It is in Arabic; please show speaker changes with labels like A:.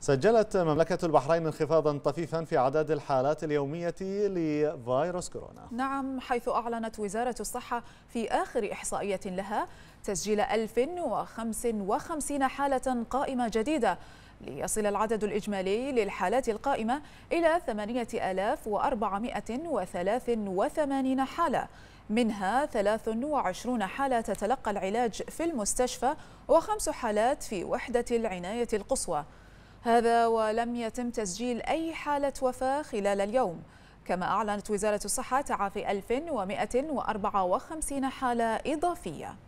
A: سجلت مملكة البحرين انخفاضا طفيفا في عدد الحالات اليومية
B: لفيروس كورونا
C: نعم حيث أعلنت وزارة الصحة في آخر إحصائية لها تسجيل 1055 حالة قائمة جديدة ليصل العدد الإجمالي للحالات القائمة إلى 8483 حالة منها 23 حالة تتلقى العلاج في المستشفى وخمس حالات في وحدة العناية القصوى هذا ولم يتم تسجيل أي حالة وفاة خلال اليوم كما أعلنت وزارة الصحة تعافي 1154 حالة إضافية